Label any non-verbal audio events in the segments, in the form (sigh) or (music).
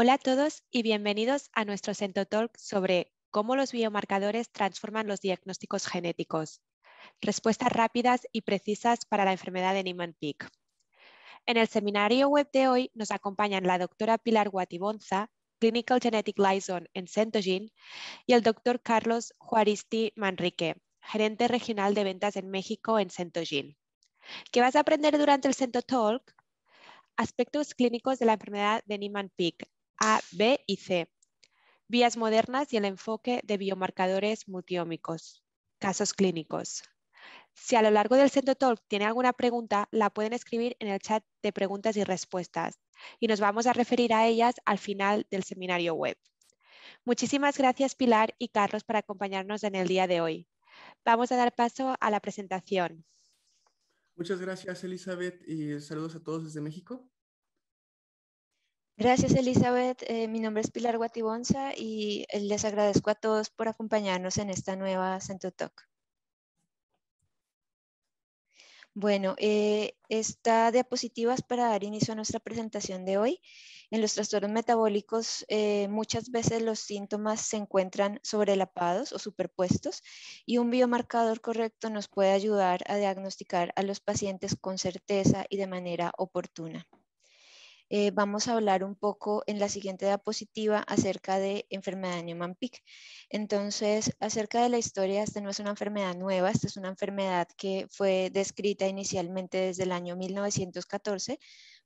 Hola a todos y bienvenidos a nuestro CentoTalk sobre cómo los biomarcadores transforman los diagnósticos genéticos. Respuestas rápidas y precisas para la enfermedad de Niemann-Pick. En el seminario web de hoy nos acompañan la doctora Pilar Guatibonza, Clinical Genetic Liaison en Centogene, y el doctor Carlos Juaristi Manrique, gerente regional de ventas en México en Centogene. ¿Qué vas a aprender durante el Talk? Aspectos clínicos de la enfermedad de Niemann-Pick, a, B y C. Vías modernas y el enfoque de biomarcadores multiómicos. Casos clínicos. Si a lo largo del Centro Talk tiene alguna pregunta, la pueden escribir en el chat de preguntas y respuestas y nos vamos a referir a ellas al final del seminario web. Muchísimas gracias Pilar y Carlos por acompañarnos en el día de hoy. Vamos a dar paso a la presentación. Muchas gracias Elizabeth y saludos a todos desde México. Gracias, Elizabeth. Eh, mi nombre es Pilar Guatibonza y eh, les agradezco a todos por acompañarnos en esta nueva Talk. Bueno, eh, esta diapositiva es para dar inicio a nuestra presentación de hoy. En los trastornos metabólicos muchas veces los síntomas se encuentran sobrelapados o superpuestos y un biomarcador correcto nos puede ayudar a diagnosticar a los pacientes con certeza y de manera oportuna. Eh, vamos a hablar un poco en la siguiente diapositiva acerca de enfermedad de neumann pick Entonces, acerca de la historia, esta no es una enfermedad nueva, esta es una enfermedad que fue descrita inicialmente desde el año 1914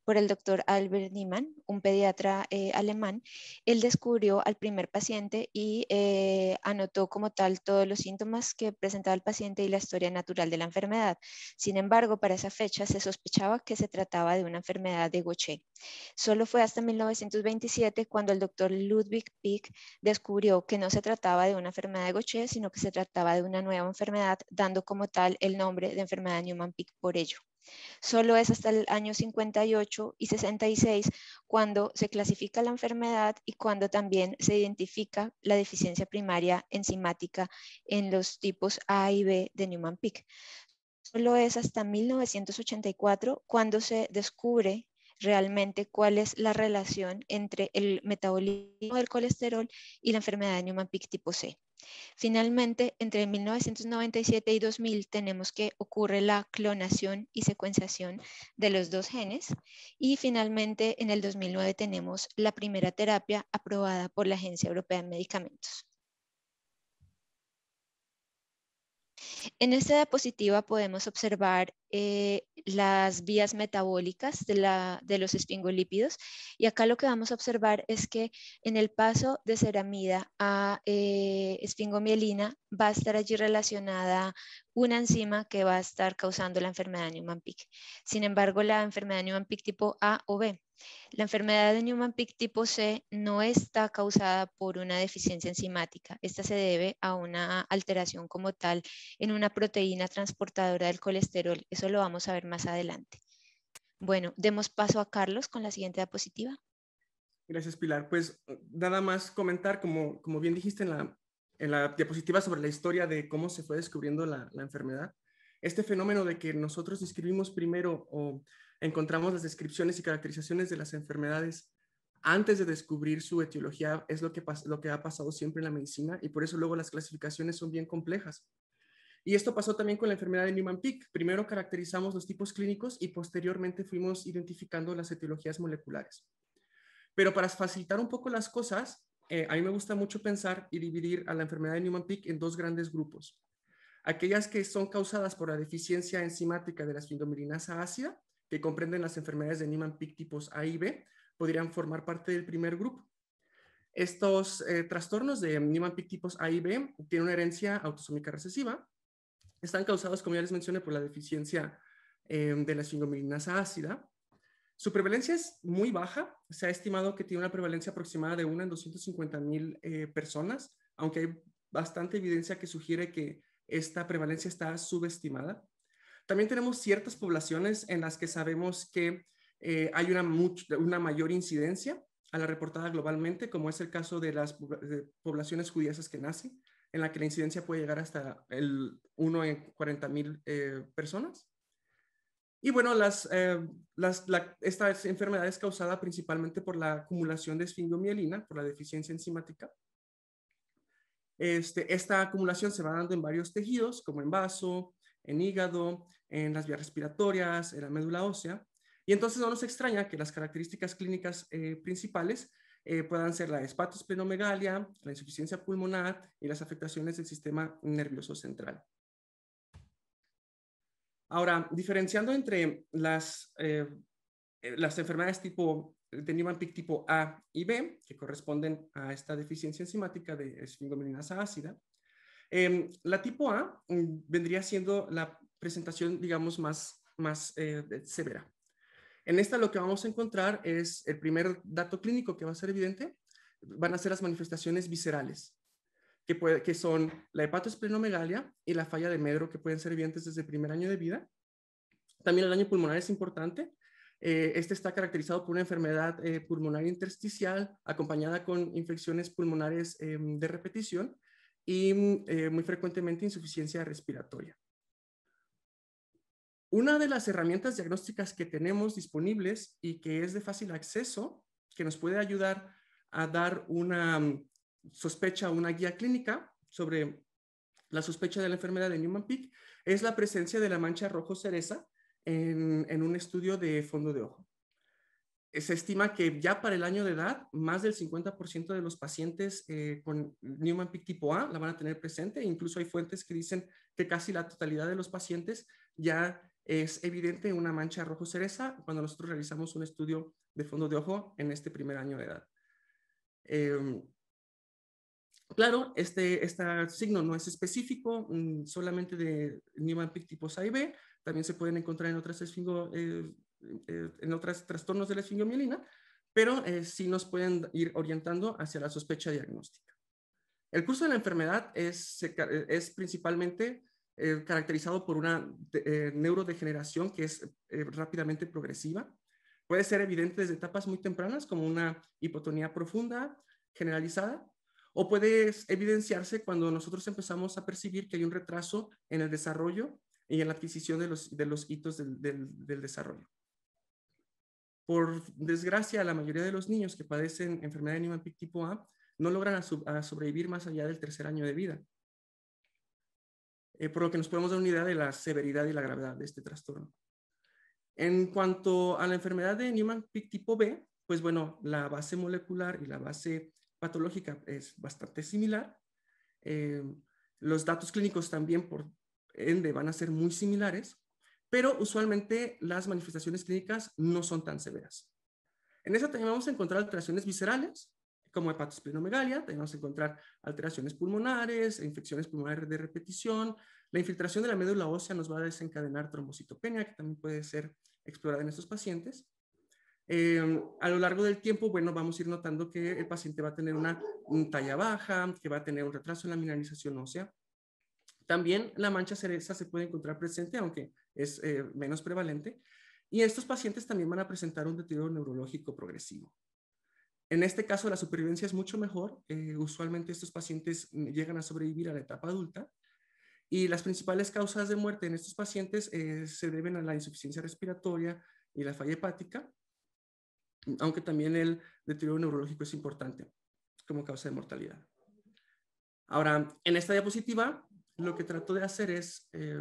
por el doctor Albert Niemann, un pediatra eh, alemán. Él descubrió al primer paciente y eh, anotó como tal todos los síntomas que presentaba el paciente y la historia natural de la enfermedad. Sin embargo, para esa fecha se sospechaba que se trataba de una enfermedad de Gaucher. Solo fue hasta 1927 cuando el doctor Ludwig Pick descubrió que no se trataba de una enfermedad de Gaucher, sino que se trataba de una nueva enfermedad, dando como tal el nombre de enfermedad Newman-Pick por ello. Solo es hasta el año 58 y 66 cuando se clasifica la enfermedad y cuando también se identifica la deficiencia primaria enzimática en los tipos A y B de Newman-Pick. Solo es hasta 1984 cuando se descubre realmente cuál es la relación entre el metabolismo del colesterol y la enfermedad de Newman-Pick tipo C. Finalmente, entre 1997 y 2000 tenemos que ocurre la clonación y secuenciación de los dos genes y finalmente en el 2009 tenemos la primera terapia aprobada por la Agencia Europea de Medicamentos. En esta diapositiva podemos observar eh, las vías metabólicas de, la, de, los espingolípidos. Y acá lo que vamos a observar es que en el paso de ceramida a eh, espingomielina va a estar allí relacionada una enzima que va a estar causando la enfermedad de Newman-Pick. Sin embargo, la enfermedad de Newman-Pick tipo A o B. La enfermedad de Newman-Pick tipo C no está causada por una deficiencia enzimática. Esta se debe a una alteración como tal en una proteína transportadora del colesterol. Es lo vamos a ver más adelante. Bueno, demos paso a Carlos con la siguiente diapositiva. Gracias, Pilar. Pues eh, nada más comentar, como, bien dijiste en la, en la diapositiva sobre la historia de cómo se fue descubriendo la, enfermedad, este fenómeno de que nosotros describimos primero o encontramos las descripciones y caracterizaciones de las enfermedades antes de descubrir su etiología es lo que, lo que ha pasado siempre en la medicina y por eso luego las clasificaciones son bien complejas. Y esto pasó también con la enfermedad de Newman-Pick. Primero caracterizamos los tipos clínicos y posteriormente fuimos identificando las etiologías moleculares. Pero para facilitar un poco las cosas, eh, a mí me gusta mucho pensar y dividir a la enfermedad de Newman-Pick en dos grandes grupos. Aquellas que son causadas por la deficiencia enzimática de la esfindomilinasa ácida, que comprenden las enfermedades de Niemann-Pick tipos A y B, podrían formar parte del primer grupo. Estos eh, trastornos de Niemann-Pick tipos A y B tienen una herencia autosómica recesiva están causados, como ya les mencioné, por la deficiencia em, de la sphingomyelinasa ácida. Su prevalencia es muy baja. Se ha estimado que tiene una prevalencia aproximada de 1 en 250 mil eh, personas, aunque hay bastante evidencia que sugiere que esta prevalencia está subestimada. También tenemos ciertas poblaciones en las que sabemos que eh, hay una, una mayor incidencia a la reportada globalmente, como es el caso de las poblaciones judías que nacen en la que la incidencia puede llegar hasta el 1 en 40 mil eh, personas. Y bueno, las, eh, las, esta enfermedad es causada principalmente por la acumulación de esfingomielina, por la deficiencia enzimática. Este, esta acumulación se va dando en varios tejidos, como en vaso, en hígado, en las vías respiratorias, en la médula ósea. Y entonces no nos extraña que las características clínicas eh, principales eh, puedan ser la espatospenomegalia, la insuficiencia pulmonar y las afectaciones del sistema nervioso central. Ahora, diferenciando entre las, eh, eh, las enfermedades tipo de niemann tipo A y B, que corresponden a esta deficiencia enzimática de esfingomelinasa ácida, em, la tipo A mm, vendría siendo la presentación, digamos, más severa. En esta lo que vamos a encontrar es el primer dato clínico que va a ser evidente, van a ser las manifestaciones viscerales, que, son la hepatosplenomegalia y la falla de medro, que pueden ser evidentes desde el primer año de vida. También el daño pulmonar es importante. Eh, este está caracterizado por una enfermedad eh, pulmonar intersticial acompañada con infecciones pulmonares em, de repetición y mm, eh, muy frecuentemente insuficiencia respiratoria. Una de las herramientas diagnósticas que tenemos disponibles y que es de fácil acceso, que nos puede ayudar a dar una mm, sospecha, una guía clínica sobre la sospecha de la enfermedad de newman peak es la presencia de la mancha rojo cereza en, un estudio de fondo de ojo se estima que ya para el año de edad, más del 50% de los pacientes eh, con newman peak tipo A la van a tener presente. Incluso hay fuentes que dicen que casi la totalidad de los pacientes ya es evidente una mancha rojo cereza cuando nosotros realizamos un estudio de fondo de ojo en este primer año de edad. Em, claro, este, este, signo no es específico, mm, solamente de Newman-Pick A y B, también se pueden encontrar en otras, eh, eh, en otros trastornos de la esfingomielina, pero eh, sí nos pueden ir orientando hacia la sospecha diagnóstica. El curso de la enfermedad es, es principalmente eh, caracterizado por una eh, neurodegeneración que es eh, rápidamente progresiva. Puede ser evidente desde etapas muy tempranas como una hipotonía profunda, generalizada, o puede evidenciarse cuando nosotros empezamos a percibir que hay un retraso en el desarrollo y en la adquisición de los, de los hitos del, del, desarrollo. Por desgracia, la mayoría de los niños que padecen enfermedad de Niemann-Pick tipo A no logran a sobrevivir más allá del tercer año de vida. Eh, por lo que nos podemos dar una idea de la severidad y la gravedad de este trastorno. En cuanto a la enfermedad de Newman-Pick tipo B, pues bueno, la base molecular y la base patológica es bastante similar. Em, los datos clínicos también, por ende, van a ser muy similares, pero usualmente las manifestaciones clínicas no son tan severas. En esa también vamos a encontrar alteraciones viscerales, como hepatosplenomegalia, vamos a encontrar alteraciones pulmonares, e infecciones pulmonares de repetición. La infiltración de la médula ósea nos va a desencadenar trombocitopenia, que también puede ser explorada en estos pacientes. Em, a lo largo del tiempo, bueno, vamos a ir notando que el paciente va a tener una, talla baja, que va a tener un retraso en la mineralización ósea. También la mancha cereza se puede encontrar presente, aunque es eh, menos prevalente. Y estos pacientes también van a presentar un deterioro neurológico progresivo. En este caso, la supervivencia es mucho mejor. Eh, usualmente estos pacientes llegan a sobrevivir a la etapa adulta. Y las principales causas de muerte en estos pacientes eh, se deben a la insuficiencia respiratoria y la falla hepática, mm, aunque también el deterioro neurológico es importante como causa de mortalidad. Ahora, en esta diapositiva, lo que trato de hacer es eh,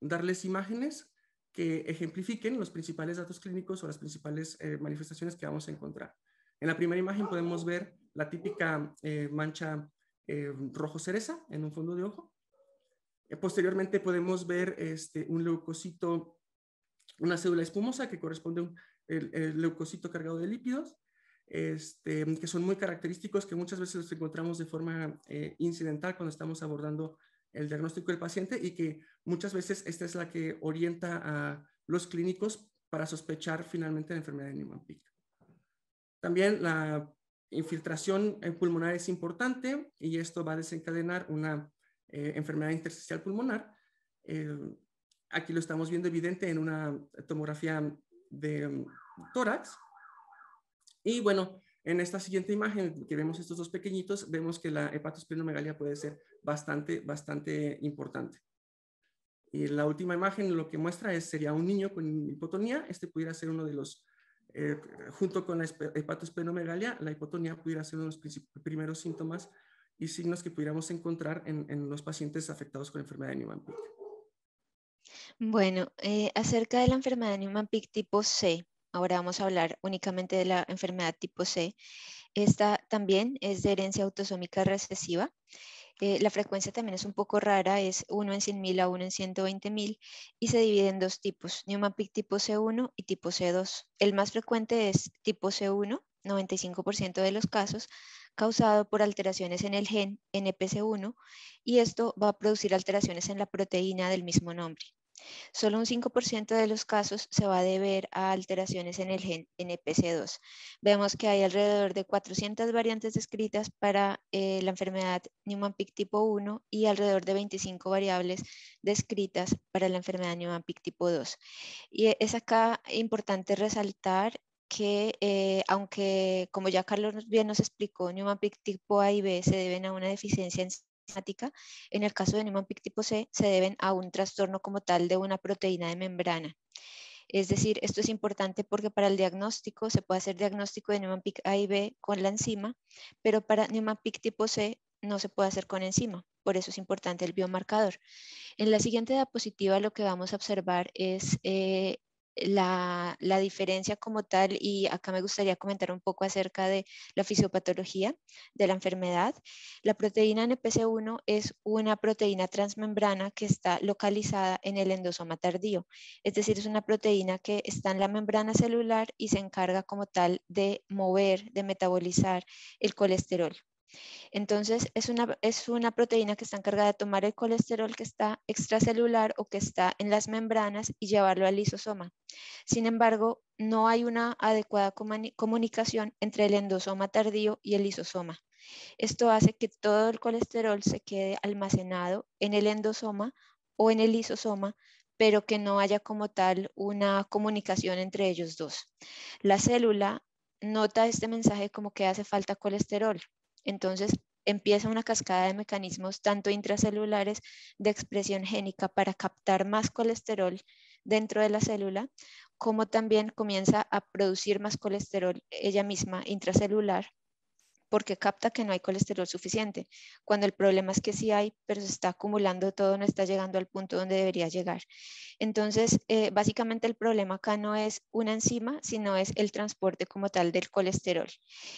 darles imágenes que ejemplifiquen los principales datos clínicos o las principales manifestaciones que vamos a encontrar. En la primera imagen podemos ver la típica eh, mancha eh, rojo cereza en un fondo de ojo. Eh, posteriormente podemos ver este, un leucocito, una célula espumosa que corresponde a un leucocito cargado de lípidos, este, que son muy característicos, que muchas veces los encontramos de forma incidental cuando estamos abordando el diagnóstico del paciente y que muchas veces esta es la que orienta a los clínicos para sospechar finalmente la enfermedad de Niemann-Pick. También la infiltración pulmonar es importante y esto va a desencadenar una eh, enfermedad intersticial pulmonar. Eh, aquí lo estamos viendo evidente en una tomografía de tórax. Y bueno, en esta siguiente imagen que vemos estos dos pequeñitos, vemos que la hepatosplenomegalia puede ser bastante, bastante importante. Y la última imagen lo que muestra es, sería un niño con hipotonía. Este pudiera ser uno de los eh, junto con la hepatosplenomegalia, la hipotonía pudiera ser uno de los primeros síntomas y signos que pudiéramos encontrar en, los pacientes afectados con la enfermedad de Newman Pick. Bueno, eh, acerca de la enfermedad de Newman Pick tipo C, ahora vamos a hablar únicamente de la enfermedad tipo C. Esta también es de herencia autosómica recesiva eh, la frecuencia también es un poco rara, es 1 en 100.000 a 1 en 120.000 y se divide en dos tipos, Newman tipo C1 y tipo C2. El más frecuente es tipo C1, 95% de los casos, causado por alteraciones en el gen NPC1 y esto va a producir alteraciones en la proteína del mismo nombre. Solo un 5% de los casos se va a deber a alteraciones en el gen NPC2. E Vemos que hay alrededor de 400 variantes descritas para eh, la enfermedad newman pick tipo 1 y alrededor de 25 variables descritas para la enfermedad newman pick tipo 2. Y es acá importante resaltar que eh, aunque como ya Carlos bien nos explicó, Neumann-Pick tipo A y B se deben a una deficiencia en en el caso de niemann tipo C, se deben a un trastorno como tal de una proteína de membrana. Es decir, esto es importante porque para el diagnóstico se puede hacer diagnóstico de niemann A y B con la enzima, pero para niemann tipo C no se puede hacer con enzima, por eso es importante el biomarcador. En la siguiente diapositiva lo que vamos a observar es eh, la, diferencia como tal y acá me gustaría comentar un poco acerca de la fisiopatología de la enfermedad. La proteína NPC1 es una proteína transmembrana que está localizada en el endosoma tardío, es decir, es una proteína que está en la membrana celular y se encarga como tal de mover, de metabolizar el colesterol. Entonces, es una, proteína que está encargada de tomar el colesterol que está extracelular o que está en las membranas y llevarlo al lisosoma. Sin embargo, no hay una adecuada comunicación entre el endosoma tardío y el lisosoma. Esto hace que todo el colesterol se quede almacenado en el endosoma o en el lisosoma, pero que no haya como tal una comunicación entre ellos dos. La célula nota este mensaje como que hace falta colesterol entonces, empieza una cascada de mecanismos tanto intracelulares de expresión génica para captar más colesterol dentro de la célula, como también comienza a producir más colesterol ella misma intracelular porque capta que no hay colesterol suficiente, cuando el problema es que sí hay, pero se está acumulando todo, no está llegando al punto donde debería llegar. Entonces, eh, básicamente el problema acá no es una enzima, sino es el transporte como tal del colesterol.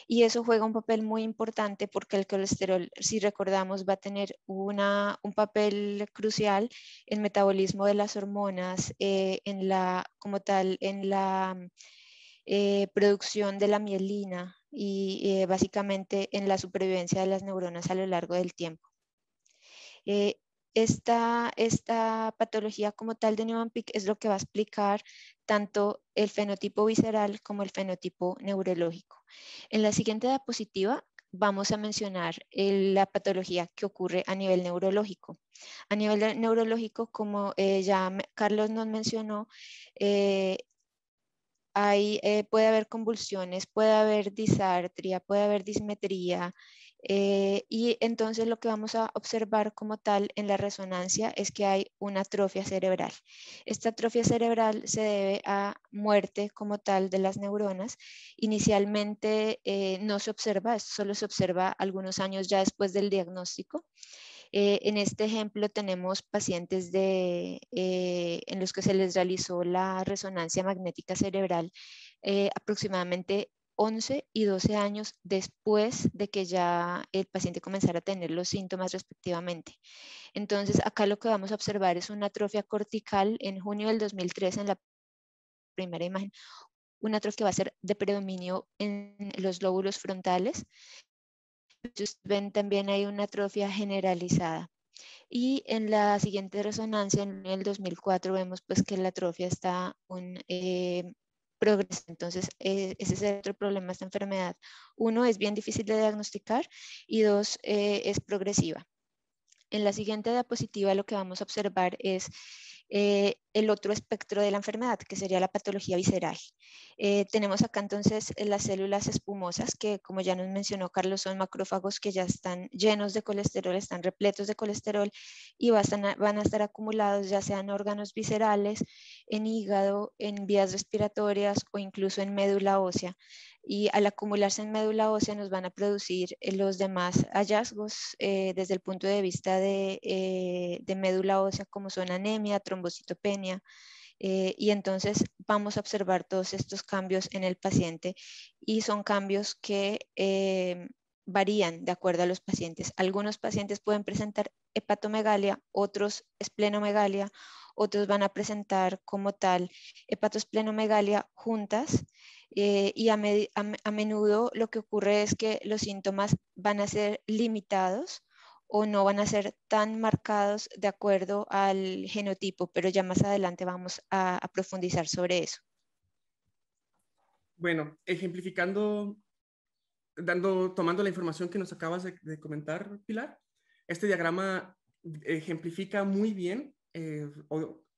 Y eso juega un papel muy importante porque el colesterol, si recordamos, va a tener un papel crucial en metabolismo de las hormonas, eh, en la, como tal, en la... Eh, producción de la mielina, y eh, básicamente en la supervivencia de las neuronas a lo largo del tiempo. Eh, esta, patología como tal de Newman pick es lo que va a explicar tanto el fenotipo visceral como el fenotipo neurológico. En la siguiente diapositiva vamos a mencionar la patología que ocurre a nivel neurológico. A nivel neurológico, como eh, ya Carlos nos mencionó, hay, eh, puede haber convulsiones, puede haber disartria, puede haber dismetría. Eh, y entonces lo que vamos a observar como tal en la resonancia es que hay una atrofia cerebral. Esta atrofia cerebral se debe a muerte como tal de las neuronas. Inicialmente eh, no se observa, solo se observa algunos años ya después del diagnóstico. Eh, en este ejemplo tenemos pacientes de, eh, en los que se les realizó la resonancia magnética cerebral eh, aproximadamente 11 y 12 años después de que ya el paciente comenzara a tener los síntomas respectivamente. Entonces, acá lo que vamos a observar es una atrofia cortical en junio del 2003 en la primera imagen, una atrofia que va a ser de predominio en los lóbulos frontales ven también hay una atrofia generalizada. Y en la siguiente resonancia, en el 2004, vemos pues que la atrofia está un, eh, progreso, Entonces, eh, ese es otro problema, esta enfermedad. Uno, es bien difícil de diagnosticar y dos, eh, es progresiva. En la siguiente diapositiva lo que vamos a observar es el otro espectro de la enfermedad, que sería la patología visceral. Eh, tenemos acá entonces eh, las células espumosas, que como ya nos mencionó Carlos, son macrófagos que ya están llenos de colesterol, están repletos de colesterol y van a, estar acumulados ya sean órganos viscerales, en hígado, en vías respiratorias o incluso en médula ósea. Y al acumularse en médula ósea nos van a producir eh, los demás hallazgos desde el punto de vista de, de médula ósea, como son anemia, trombocitopenia, eh, y entonces vamos a observar todos estos cambios en el paciente y son cambios que eh, varían de acuerdo a los pacientes. Algunos pacientes pueden presentar hepatomegalia, otros esplenomegalia, otros van a presentar como tal hepatosplenomegalia juntas eh, y a menudo lo que ocurre es que los síntomas van a ser limitados o no van a ser tan marcados de acuerdo al genotipo, pero ya más adelante vamos a, profundizar sobre eso. Bueno, ejemplificando, dando, tomando la información que nos acabas de, comentar, Pilar, este diagrama ejemplifica muy bien, eh,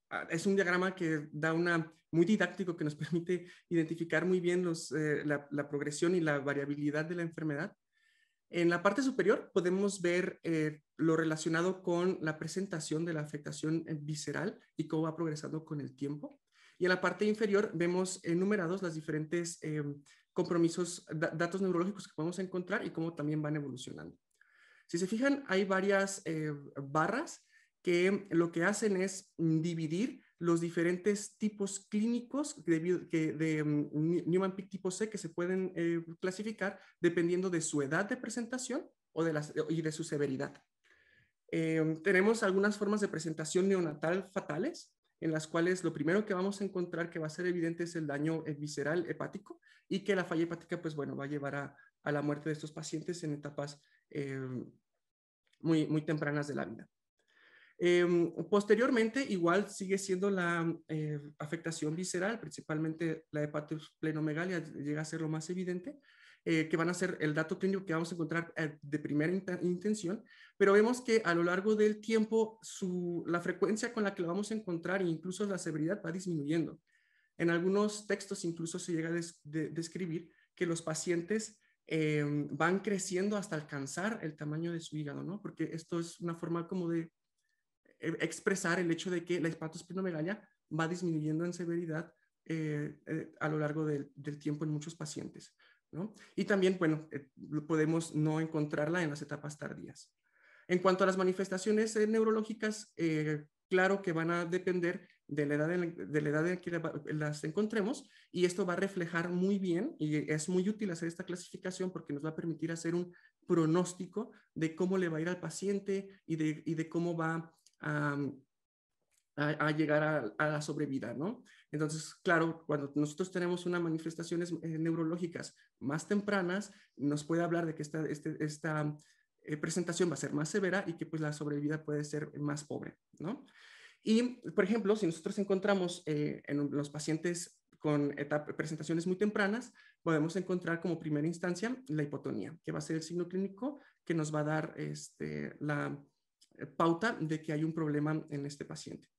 ah, es un diagrama que da una, muy didáctico, que nos (laughs) permite identificar muy bien los, eh, la progresión y la variabilidad de la enfermedad en la parte superior podemos ver eh, lo relacionado con la presentación de la afectación eh, visceral y cómo va progresando con el tiempo. Y en la parte inferior vemos enumerados eh, los diferentes compromisos, datos neurológicos que podemos encontrar y cómo también van evolucionando. Si se fijan, hay varias barras que lo que hacen es dividir los diferentes tipos clínicos de, que, mm, pick tipo C que se pueden eh, clasificar dependiendo de su edad de presentación o de las, y de su severidad. Em, tenemos algunas formas de presentación neonatal fatales, en las cuales lo primero que vamos a encontrar que va a ser evidente es el daño eh, visceral hepático y que la falla hepática, pues bueno, va a llevar a, a la muerte de estos pacientes en etapas em, muy, muy tempranas de la vida. Em, posteriormente, igual sigue siendo la eh, afectación visceral, principalmente la hepatosplenomegalia llega a ser lo más evidente, eh, que van a ser el dato clínico que vamos a encontrar eh, de primera intención, pero vemos que a lo largo del tiempo la frecuencia con la que lo vamos a encontrar e incluso la severidad va disminuyendo. En algunos textos incluso se llega a describir que los pacientes em, van creciendo hasta alcanzar el tamaño de su hígado, ¿no? Porque esto es una forma como de e, expresar el hecho de que la hepatosplenomegalia va disminuyendo en severidad eh, eh, a lo largo del, tiempo en muchos pacientes. ¿no? Y también, bueno, eh, podemos no encontrarla en las etapas tardías. En cuanto a las manifestaciones neurológicas, claro que van a depender de la edad en, de la edad en que las encontremos y esto va a reflejar muy bien y es muy útil hacer esta clasificación porque nos va a permitir hacer un pronóstico de cómo le va a ir al paciente y de, y de cómo va a, llegar a, la sobrevida, ¿no? Entonces, claro, cuando nosotros tenemos unas manifestaciones eh, neurológicas más tempranas, nos puede hablar de que esta, este, eh, presentación va a ser más severa y que pues la sobrevida puede ser más pobre, ¿no? Y, por ejemplo, si nosotros encontramos eh, en los pacientes con presentaciones muy tempranas, podemos encontrar como primera instancia la hipotonía, que va a ser el signo clínico que nos va a dar este, la, pauta de que hay un problema en este paciente.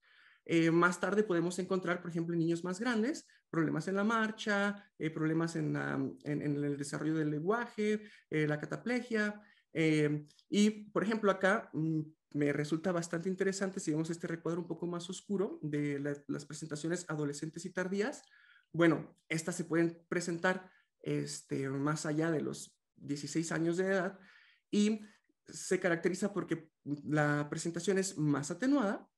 Eh, más tarde podemos encontrar, por ejemplo, en niños más grandes, problemas en la marcha, eh, problemas en, el desarrollo del lenguaje, eh, la cataplegia. y, por ejemplo, acá mm, me resulta bastante interesante si vemos este recuadro un poco más oscuro de las presentaciones adolescentes y tardías. Bueno, estas se pueden presentar este, más allá de los 16 años de edad y se caracteriza porque la presentación es más atenuada,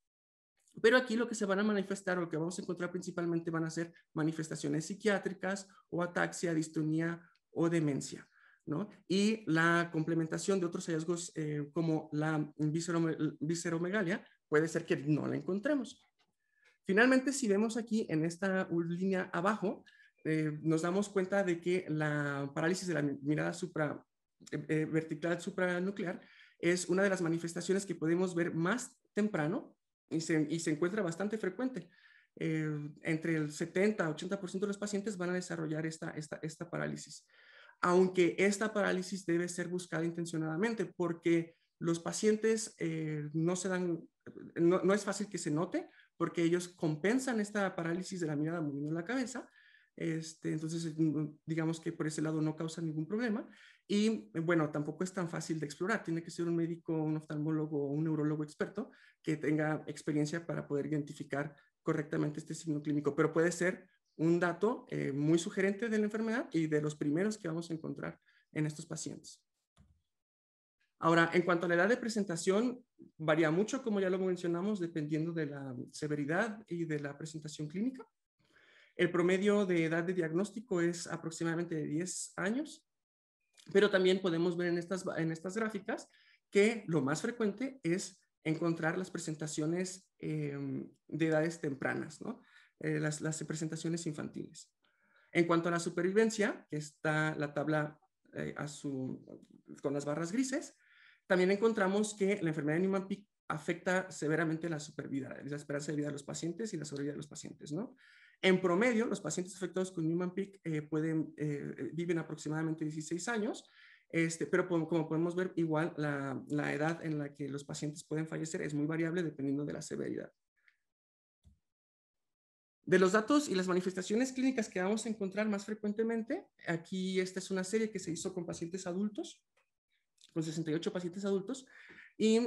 pero aquí lo que se van a manifestar o lo que vamos a encontrar principalmente van a ser manifestaciones psiquiátricas o ataxia, distonía o demencia. Y la complementación de otros hallazgos eh, como la visceromegalia puede ser que no la encontremos. Finalmente, si vemos aquí en esta línea abajo, eh, nos damos cuenta de que la parálisis de la mirada supra eh, eh, vertical supranuclear es una de las manifestaciones que podemos ver más temprano y se, y se encuentra bastante frecuente. Eh, entre el 70-80% de los pacientes van a desarrollar esta, esta, esta parálisis. Aunque esta parálisis debe ser buscada intencionadamente porque los pacientes eh, no se dan, no, es fácil que se note porque ellos compensan esta parálisis de la mirada moviendo la cabeza. Este, entonces, digamos que por ese lado no causa ningún problema. Y bueno, tampoco es tan fácil de explorar. Tiene que ser un médico, un oftalmólogo o un neurólogo experto que tenga experiencia para poder identificar correctamente este signo clínico. Pero puede ser un dato eh, muy sugerente de la enfermedad y de los primeros que vamos a encontrar en estos pacientes. Ahora, en cuanto a la edad de presentación, varía mucho, como ya lo mencionamos, dependiendo de la severidad y de la presentación clínica. El promedio de edad de diagnóstico es aproximadamente de 10 años pero también podemos ver en estas, gráficas que lo más frecuente es encontrar las presentaciones em, de edades tempranas, ¿no? Eh, las, las, presentaciones infantiles. En cuanto a la supervivencia, que está la tabla eh, con las barras grises, también encontramos que la enfermedad de Niemann-Pick afecta severamente la supervivencia, la esperanza de vida de los pacientes y la sobrevida de los pacientes, ¿no? En promedio, los pacientes afectados con Newman-Pick eh, pueden, eh, eh, viven aproximadamente 16 años, este, pero como podemos ver, igual la, edad en la que los pacientes pueden fallecer es muy variable dependiendo de la severidad. De los datos y las manifestaciones clínicas que vamos a encontrar más frecuentemente, aquí esta es una serie que se hizo con pacientes adultos, con 68 pacientes adultos, y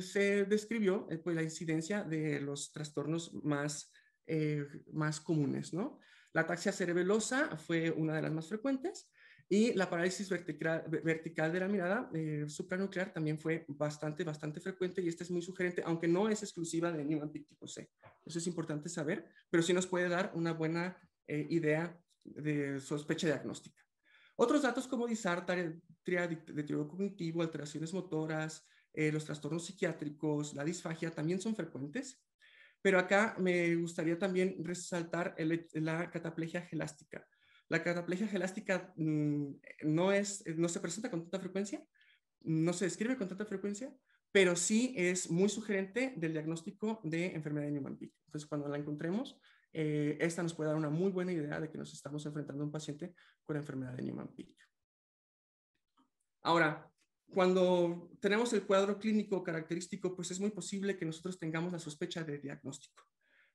se describió pues, la incidencia de los trastornos más eh, más comunes, ¿no? La ataxia cerebelosa fue una de las más frecuentes y la parálisis vertical, de la mirada eh, supranuclear también fue bastante, bastante frecuente y esta es muy sugerente, aunque no es exclusiva de niemann C. Eso es importante saber, pero sí nos puede dar una buena eh, idea de sospecha diagnóstica. Otros datos como disartria, deterioro cognitivo, alteraciones motoras, los trastornos psiquiátricos, la disfagia también son frecuentes pero acá me gustaría también resaltar la cataplegia gelástica. La cataplegia gelástica mm, no, es, no se presenta con tanta frecuencia, no se describe con tanta frecuencia, pero sí es muy sugerente del diagnóstico de enfermedad de Newman-Pick. Entonces, cuando la encontremos, eh, esta nos puede dar una muy buena idea de que nos estamos enfrentando a un paciente con enfermedad de Newman-Pick. Ahora, cuando tenemos el cuadro clínico característico, pues es muy posible que nosotros tengamos la sospecha de diagnóstico.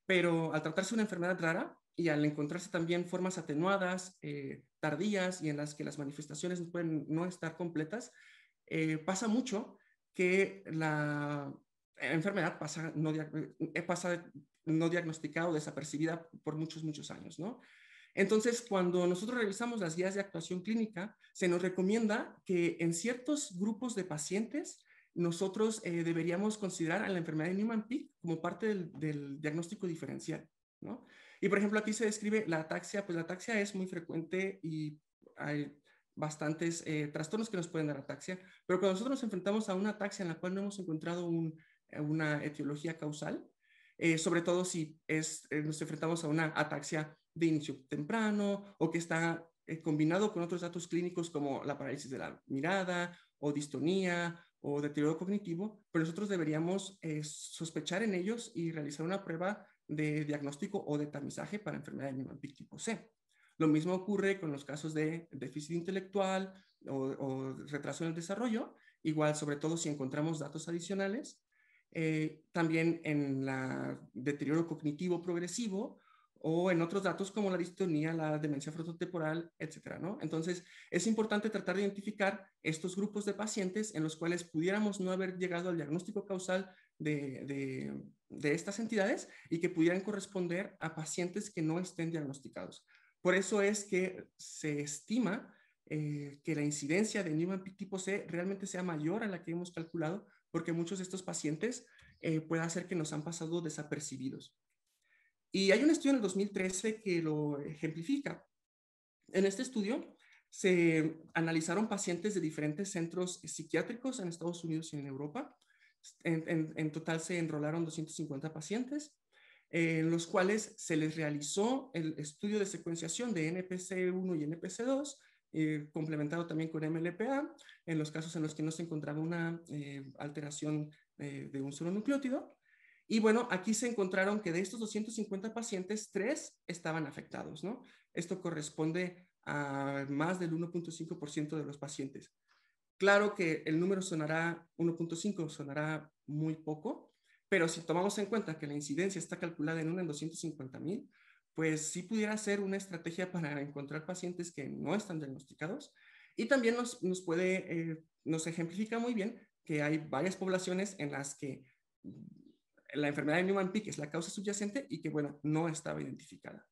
Pero al tratarse una enfermedad rara y al encontrarse también formas atenuadas, eh, tardías y en las que las manifestaciones pueden no estar completas, eh, pasa mucho que la enfermedad pasa no, eh, pasa no diagnosticada o desapercibida por muchos, muchos años, ¿no? Entonces, cuando nosotros revisamos las guías de actuación clínica, se nos recomienda que en ciertos grupos de pacientes nosotros eh, deberíamos considerar a la enfermedad de Newman-Pick como parte del, diagnóstico diferencial. ¿no? Y por ejemplo, aquí se describe la ataxia, pues la ataxia es muy frecuente y hay bastantes eh, trastornos que nos pueden dar ataxia, pero cuando nosotros nos enfrentamos a una ataxia en la cual no hemos encontrado una etiología causal, eh, sobre todo si nos enfrentamos a una ataxia de inicio temprano o que está eh, combinado con otros datos clínicos como la parálisis de la mirada o distonía o deterioro cognitivo, pero nosotros deberíamos eh, sospechar en ellos y realizar una prueba de diagnóstico o de tamizaje para enfermedad de niemann tipo C. Lo mismo ocurre con los casos de déficit intelectual o, retraso en el desarrollo, igual sobre todo si encontramos datos adicionales. Eh, también en el deterioro cognitivo progresivo o en otros datos como la distonía, la demencia frontotemporal, etcétera, ¿no? Entonces, es importante tratar de identificar estos grupos de pacientes en los cuales pudiéramos no haber llegado al diagnóstico causal de, estas entidades y que pudieran corresponder a pacientes que no estén diagnosticados. Por eso es que se estima eh, que la incidencia de Newman tipo C realmente sea mayor a la que hemos calculado, porque muchos de estos pacientes eh, puede hacer que nos han pasado desapercibidos. Y hay un estudio en el 2013 que lo ejemplifica. En este estudio se analizaron pacientes de diferentes centros psiquiátricos en Estados Unidos y en Europa. En, total se enrolaron 250 pacientes, en los cuales se les realizó el estudio de secuenciación de NPC1 y NPC2, eh, complementado también con MLPA, en los casos en los que no se encontraba una eh, alteración eh, de un solo nucleótido. Y bueno, aquí se encontraron que de estos 250 pacientes, tres estaban afectados, ¿no? Esto corresponde a más del 1.5% de los pacientes. Claro que el número sonará, 1.5 sonará muy poco, pero si tomamos en cuenta que la incidencia está calculada en 1 en 250 mil, pues sí pudiera ser una estrategia para encontrar pacientes que no están diagnosticados. Y también nos, puede, eh, nos ejemplifica muy bien que hay varias poblaciones en las que la enfermedad de Newman-Pick es la causa subyacente y que, bueno, no estaba identificada.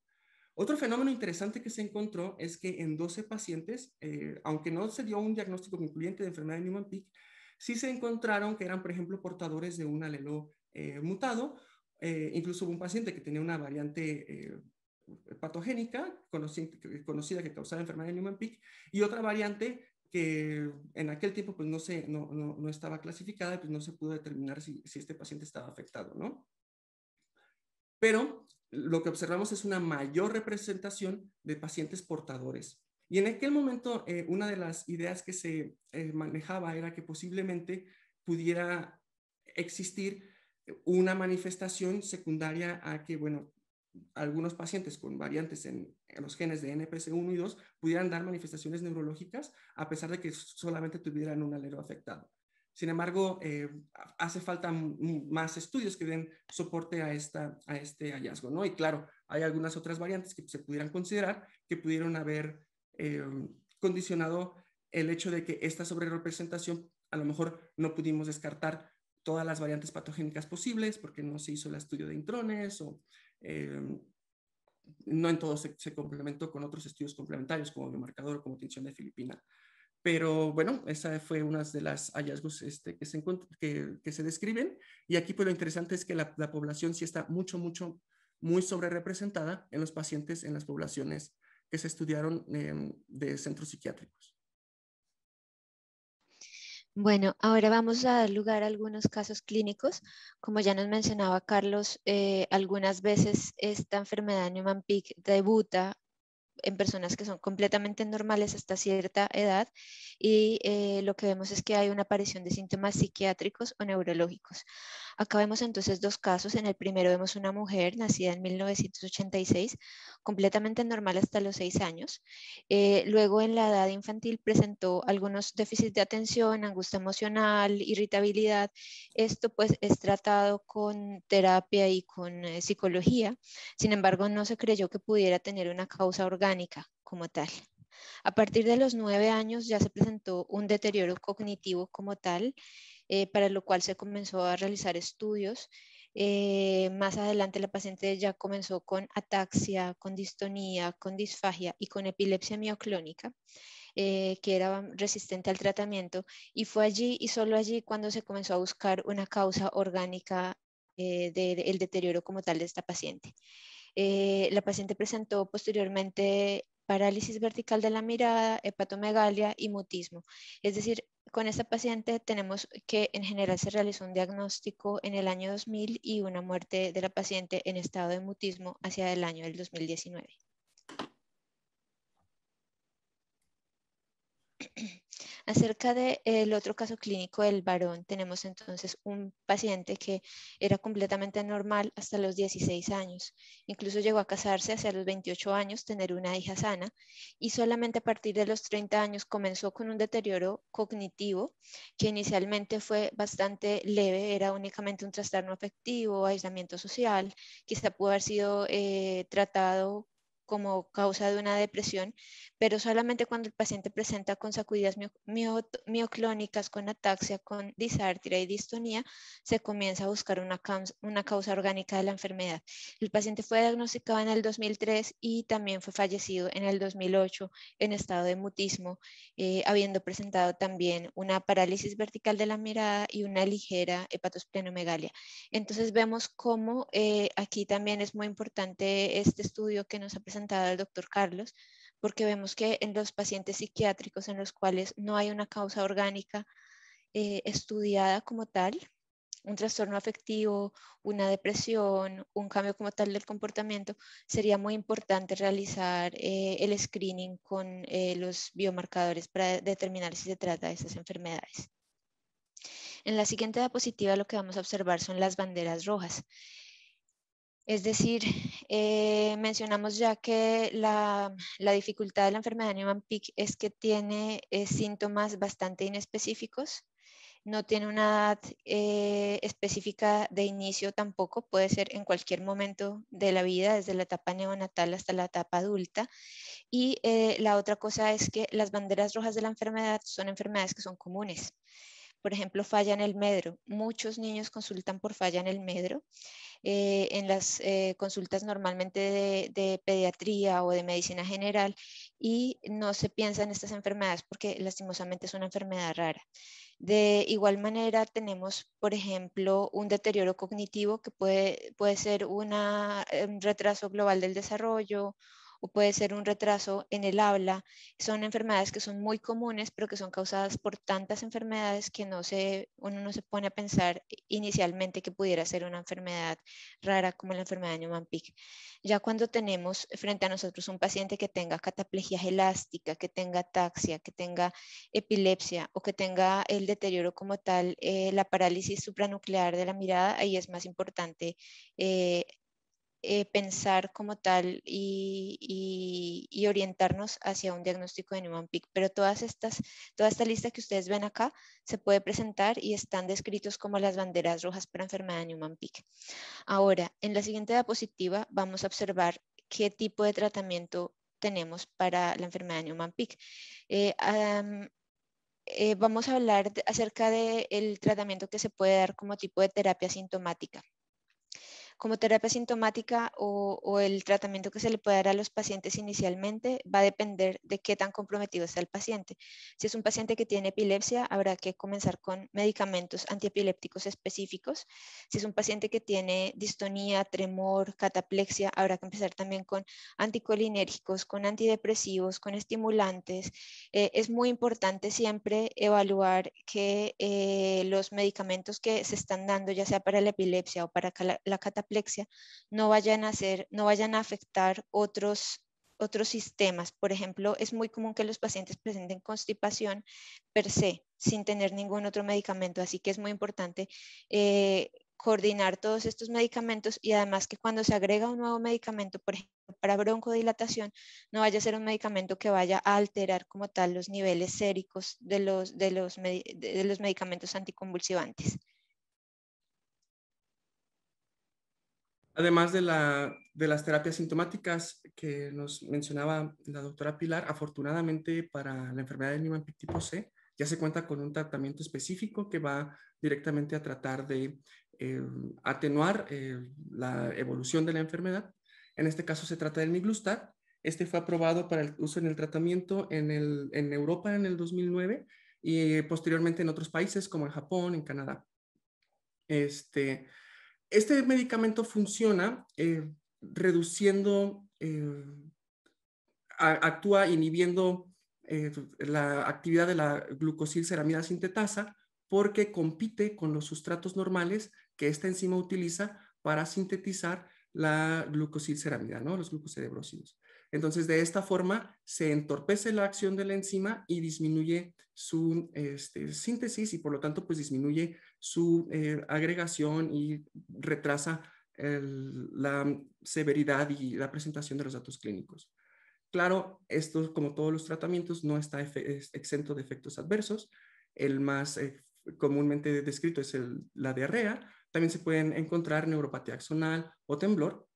Otro fenómeno interesante que se encontró es que en 12 pacientes, eh, aunque no se dio un diagnóstico concluyente de enfermedad de Newman-Pick, sí se encontraron que eran, por ejemplo, portadores de un alelo eh, mutado. Eh, incluso hubo un paciente que tenía una variante patogénica conocida que causaba enfermedad de Newman-Pick y otra variante que en aquel tiempo pues no, se, no, no, no estaba clasificada y pues no se pudo determinar si, si, este paciente estaba afectado, ¿no? Pero lo que observamos es una mayor representación de pacientes portadores. Y en aquel momento eh, una de las ideas que se eh, manejaba era que posiblemente pudiera existir una manifestación secundaria a que, bueno, algunos pacientes con variantes en, los genes de NPC1 y 2 pudieran dar manifestaciones neurológicas a pesar de que solamente tuvieran un alero afectado. Sin embargo, eh, hace falta más estudios que den soporte a, esta, a este hallazgo, ¿no? Y claro, hay algunas otras variantes que se pudieran considerar que pudieron haber eh, condicionado el hecho de que esta sobrerepresentación a lo mejor no pudimos descartar todas las variantes patogénicas posibles porque no se hizo el estudio de intrones o Em, no en todo se, complementó con otros estudios complementarios como biomarcador o como tensión de Filipina. Pero bueno, esa fue una de las hallazgos este, que, se que, se describen. Y aquí pues lo interesante es que la, población sí está mucho, mucho, muy representada en los pacientes en las poblaciones que se estudiaron em, de centros psiquiátricos. Bueno, ahora vamos a dar lugar a algunos casos clínicos. Como ya nos mencionaba Carlos, eh, algunas veces esta enfermedad de debuta en personas que son completamente normales hasta cierta edad y eh, lo que vemos es que hay una aparición de síntomas psiquiátricos o neurológicos. Acá vemos entonces dos casos. En el primero vemos una mujer nacida en 1986, completamente normal hasta los seis años. Eh, luego en la edad infantil presentó algunos déficits de atención, angustia emocional, irritabilidad. Esto pues es tratado con terapia y con eh, psicología. Sin embargo, no se creyó que pudiera tener una causa orgánica como tal. A partir de los nueve años ya se presentó un deterioro cognitivo como tal eh, para lo cual se comenzó a realizar estudios. Eh, más adelante la paciente ya comenzó con ataxia, con distonía, con disfagia y con epilepsia mioclónica. Eh, que era resistente al tratamiento y fue allí y solo allí cuando se comenzó a buscar una causa orgánica del deterioro como tal de esta paciente. la paciente presentó posteriormente parálisis vertical de la mirada, hepatomegalia y mutismo. Es decir, con esta paciente tenemos que en general se realizó un diagnóstico en el año 2000 y una muerte de la paciente en estado de mutismo hacia el año del 2019. Acerca del eh, otro caso clínico del varón, tenemos entonces un paciente que era completamente normal hasta los 16 años. Incluso llegó a casarse hacia los 28 años, tener una hija sana y solamente a partir de los 30 años comenzó con un deterioro cognitivo que inicialmente fue bastante leve, era únicamente un trastorno afectivo, aislamiento social, quizá pudo haber sido eh, tratado como causa de una depresión, pero solamente cuando el paciente presenta con sacudidas mioclónicas, con ataxia, con disartria y distonía, se comienza a buscar una causa, una causa orgánica de la enfermedad. El paciente fue diagnosticado en el 2003 y también fue fallecido en el 2008 en estado de mutismo, eh, habiendo presentado también una parálisis vertical de la mirada y una ligera hepatosplenomegalia. Entonces vemos cómo eh, aquí también es muy importante este estudio que nos ha presentado del al doctor Carlos, porque vemos que en los pacientes psiquiátricos en los cuales no hay una causa orgánica eh, estudiada como tal, un trastorno afectivo, una depresión, un cambio como tal del comportamiento, sería muy importante realizar eh, el screening con eh, los biomarcadores para determinar si se trata de esas enfermedades. En la siguiente diapositiva lo que vamos a observar son las banderas rojas. Es decir, eh, mencionamos ya que la, dificultad de la enfermedad de Newman-Pick es que tiene eh, síntomas bastante inespecíficos, no tiene una edad eh, específica de inicio tampoco, puede ser en cualquier momento de la vida, desde la etapa neonatal hasta la etapa adulta. Y la otra cosa es que las banderas rojas de la enfermedad son enfermedades que son comunes por ejemplo, falla en el medro. Muchos niños consultan por falla en el medro. Eh, en las eh, consultas normalmente de, pediatría o de medicina general y no se piensa en estas enfermedades porque lastimosamente es una enfermedad rara. De igual manera tenemos, por ejemplo, un deterioro cognitivo que puede, puede ser un em, retraso global del desarrollo o puede ser un retraso en el habla. Son enfermedades que son muy comunes, pero que son causadas por tantas enfermedades que no se, uno no se pone a pensar inicialmente que pudiera ser una enfermedad rara como la enfermedad de Newman-Pick. Ya cuando tenemos frente a nosotros un paciente que tenga cataplegia elástica, que tenga ataxia, que tenga epilepsia o que tenga el deterioro como tal, eh, la parálisis supranuclear de la mirada, ahí es más importante eh, eh, pensar como tal y, orientarnos hacia un diagnóstico de Newman Pero todas estas, toda esta lista que ustedes ven acá se puede presentar y están descritos como las banderas rojas para enfermedad de Newman Ahora, en la siguiente diapositiva vamos a observar qué tipo de tratamiento tenemos para la enfermedad de Newman eh, eh, vamos a hablar acerca del tratamiento que se puede dar como tipo de terapia sintomática como terapia sintomática o, el tratamiento que se le puede dar a los pacientes inicialmente va a depender de qué tan comprometido está el paciente. Si es un paciente que tiene epilepsia, habrá que comenzar con medicamentos antiepilépticos específicos. Si es un paciente que tiene distonía, tremor, cataplexia, habrá que empezar también con anticolinérgicos, con antidepresivos, con estimulantes. Eh, es muy importante siempre evaluar que eh, los medicamentos que se están dando, ya sea para la epilepsia o para la cataplexia, no vayan a, no vayan a afectar otros otros sistemas. Por ejemplo, es muy común que los pacientes presenten constipación per se, sin tener ningún otro medicamento. Así que es muy importante eh, coordinar todos estos medicamentos y además que cuando se agrega un nuevo medicamento, por ejemplo, para broncodilatación, no vaya a ser un medicamento que vaya a alterar como tal los niveles séricos de los medicamentos anticonvulsivantes. Además de, las terapias sintomáticas que nos mencionaba la doctora Pilar, afortunadamente para la enfermedad de Niemann tipo C ya se cuenta con un tratamiento específico que va directamente a tratar de eh, atenuar eh, la evolución de la enfermedad. En este caso se trata del miglustat. Este fue aprobado para el uso en el tratamiento en, en Europa en el 2009 y posteriormente en otros países como en Japón, en Canadá. Este, este medicamento funciona eh, reduciendo, eh, actúa inhibiendo eh, la actividad de la glucosilceramida sintetasa porque compite con los sustratos normales que esta enzima utiliza para sintetizar la glucosilceramida, ¿no? los glucocerebrósidos. Entonces, de esta forma se entorpece la acción de la enzima y disminuye su este, síntesis y por lo tanto, pues disminuye su eh, agregación y retrasa la severidad y la presentación de los datos clínicos. Claro, esto, como todos los tratamientos, no está exento de efectos adversos. El más eh, comúnmente descrito es el, la diarrea. También se pueden encontrar neuropatía axonal o temblor.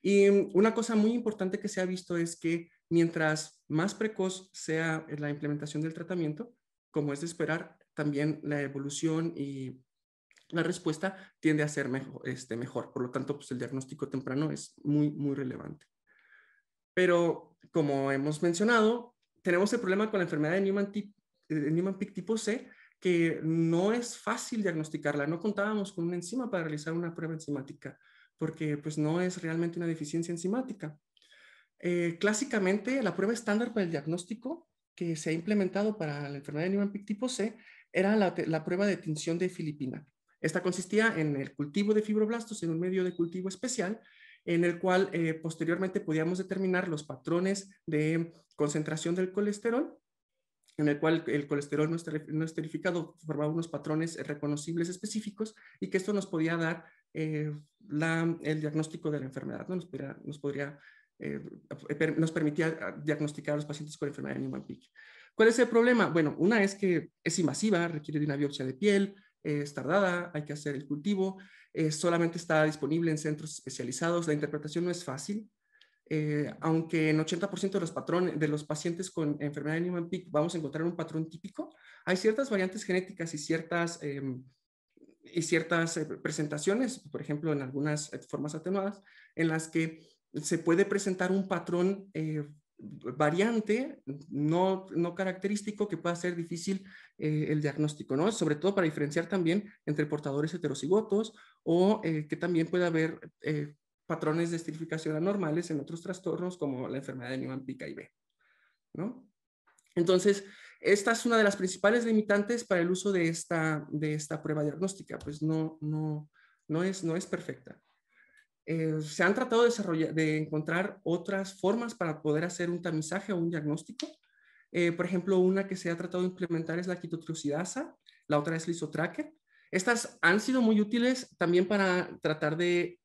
Y mm, una cosa muy importante que se ha visto es que mientras más precoz sea la implementación del tratamiento, como es de esperar, también la evolución y la respuesta tiende a ser este, mejor, Por lo tanto, pues el diagnóstico temprano es muy, muy relevante. Pero como hemos mencionado, tenemos el problema con la enfermedad de Newman-Pick eh, tipo C, que no es fácil diagnosticarla. No contábamos con una enzima para realizar una prueba enzimática, porque pues no es realmente una deficiencia enzimática. Eh, clásicamente, la prueba estándar para el diagnóstico que se ha implementado para la enfermedad de Niemann-Pick tipo C era la, prueba de tinción de Filipina. Esta consistía en el cultivo de fibroblastos en un medio de cultivo especial, en el cual eh, posteriormente podíamos determinar los patrones de concentración del colesterol, en el cual el colesterol no esterificado formaba unos patrones reconocibles específicos y que esto nos podía dar eh, el diagnóstico de la enfermedad, eh, nos, permitía ah, diagnosticar a los pacientes con enfermedad de Newman-Pick. ¿Cuál es el problema? Bueno, una es que es invasiva, requiere de una biopsia de piel, es tardada, hay que hacer el cultivo, solamente está disponible en centros especializados, la interpretación no es fácil, eh, aunque en 80% de los, patrones, de los pacientes con enfermedad de Niemann-Pick vamos a encontrar un patrón típico, hay ciertas variantes genéticas y ciertas, em, y ciertas eh, presentaciones, por ejemplo, en algunas formas atenuadas, en las que se puede presentar un patrón eh, variante no, característico que pueda ser difícil eh, el diagnóstico, ¿no? Sobre todo para diferenciar también entre portadores heterocigotos o eh, que también puede haber eh, patrones de estrificación anormales en otros trastornos como la enfermedad de Niemann-Pick ¿no? Entonces, esta es una de las principales limitantes para el uso de esta, prueba diagnóstica, pues no es perfecta. Eh, se han tratado de, desarrollar, de encontrar otras formas para poder hacer un tamizaje o un diagnóstico. Eh, por ejemplo, una que se ha tratado de implementar es la quitotrocidasa, la otra es isotracker. Estas han sido muy útiles también para tratar de